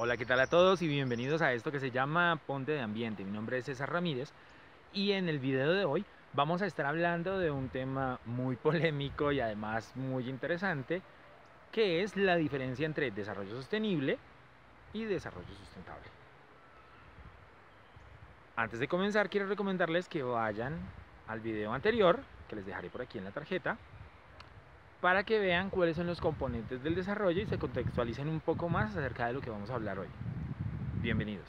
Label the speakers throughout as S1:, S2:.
S1: Hola, ¿qué tal a todos y bienvenidos a esto que se llama Ponte de Ambiente? Mi nombre es César Ramírez y en el video de hoy vamos a estar hablando de un tema muy polémico y además muy interesante, que es la diferencia entre desarrollo sostenible y desarrollo sustentable. Antes de comenzar, quiero recomendarles que vayan al video anterior, que les dejaré por aquí en la tarjeta, para que vean cuáles son los componentes del desarrollo y se contextualicen un poco más acerca de lo que vamos a hablar hoy. Bienvenidos.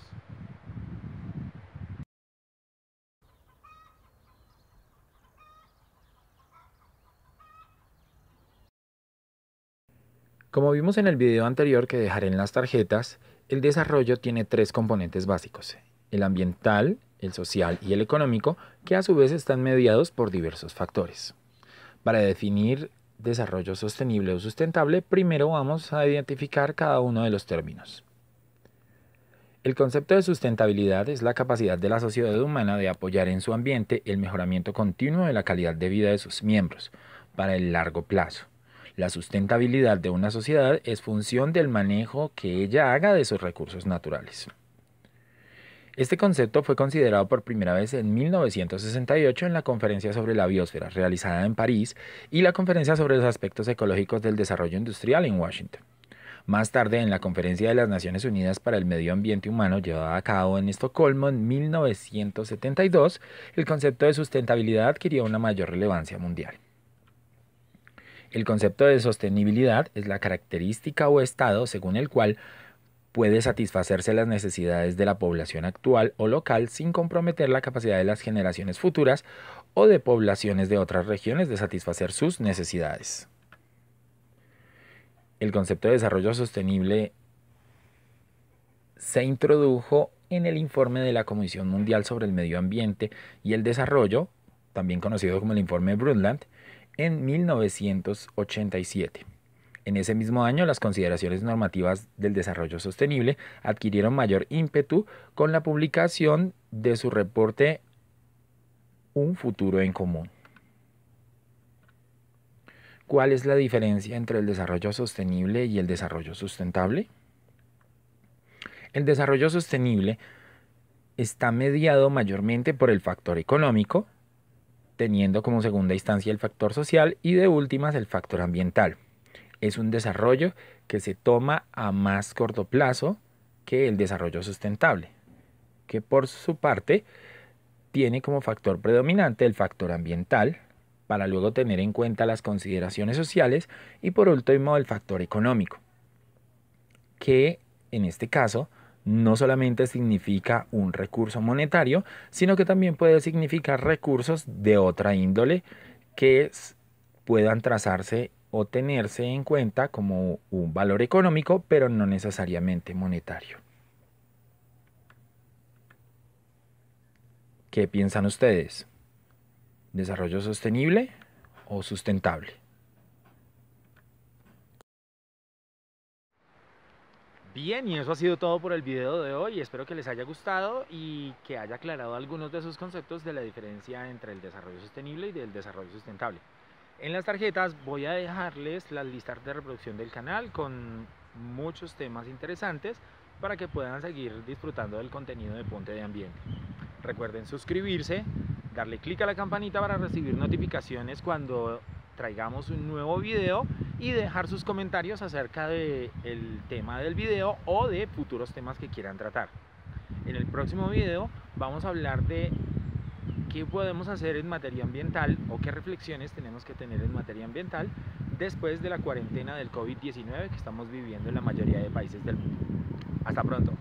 S1: Como vimos en el video anterior que dejaré en las tarjetas, el desarrollo tiene tres componentes básicos, el ambiental, el social y el económico, que a su vez están mediados por diversos factores. Para definir desarrollo sostenible o sustentable, primero vamos a identificar cada uno de los términos. El concepto de sustentabilidad es la capacidad de la sociedad humana de apoyar en su ambiente el mejoramiento continuo de la calidad de vida de sus miembros para el largo plazo. La sustentabilidad de una sociedad es función del manejo que ella haga de sus recursos naturales. Este concepto fue considerado por primera vez en 1968 en la Conferencia sobre la Biosfera realizada en París y la Conferencia sobre los Aspectos Ecológicos del Desarrollo Industrial en Washington. Más tarde, en la Conferencia de las Naciones Unidas para el Medio Ambiente Humano llevada a cabo en Estocolmo en 1972, el concepto de sustentabilidad adquirió una mayor relevancia mundial. El concepto de sostenibilidad es la característica o estado según el cual puede satisfacerse las necesidades de la población actual o local sin comprometer la capacidad de las generaciones futuras o de poblaciones de otras regiones de satisfacer sus necesidades. El concepto de desarrollo sostenible se introdujo en el informe de la Comisión Mundial sobre el Medio Ambiente y el Desarrollo, también conocido como el informe Brundtland, en 1987. En ese mismo año, las consideraciones normativas del desarrollo sostenible adquirieron mayor ímpetu con la publicación de su reporte Un futuro en común. ¿Cuál es la diferencia entre el desarrollo sostenible y el desarrollo sustentable? El desarrollo sostenible está mediado mayormente por el factor económico, teniendo como segunda instancia el factor social y de últimas el factor ambiental es un desarrollo que se toma a más corto plazo que el desarrollo sustentable, que por su parte tiene como factor predominante el factor ambiental, para luego tener en cuenta las consideraciones sociales y por último el factor económico, que en este caso no solamente significa un recurso monetario, sino que también puede significar recursos de otra índole que puedan trazarse o tenerse en cuenta como un valor económico, pero no necesariamente monetario. ¿Qué piensan ustedes? ¿Desarrollo sostenible o sustentable? Bien, y eso ha sido todo por el video de hoy. Espero que les haya gustado y que haya aclarado algunos de sus conceptos de la diferencia entre el desarrollo sostenible y del desarrollo sustentable. En las tarjetas voy a dejarles las listas de reproducción del canal con muchos temas interesantes para que puedan seguir disfrutando del contenido de Ponte de Ambiente. Recuerden suscribirse, darle clic a la campanita para recibir notificaciones cuando traigamos un nuevo video y dejar sus comentarios acerca del tema del video o de futuros temas que quieran tratar. En el próximo video vamos a hablar de qué podemos hacer en materia ambiental o qué reflexiones tenemos que tener en materia ambiental después de la cuarentena del COVID-19 que estamos viviendo en la mayoría de países del mundo. Hasta pronto.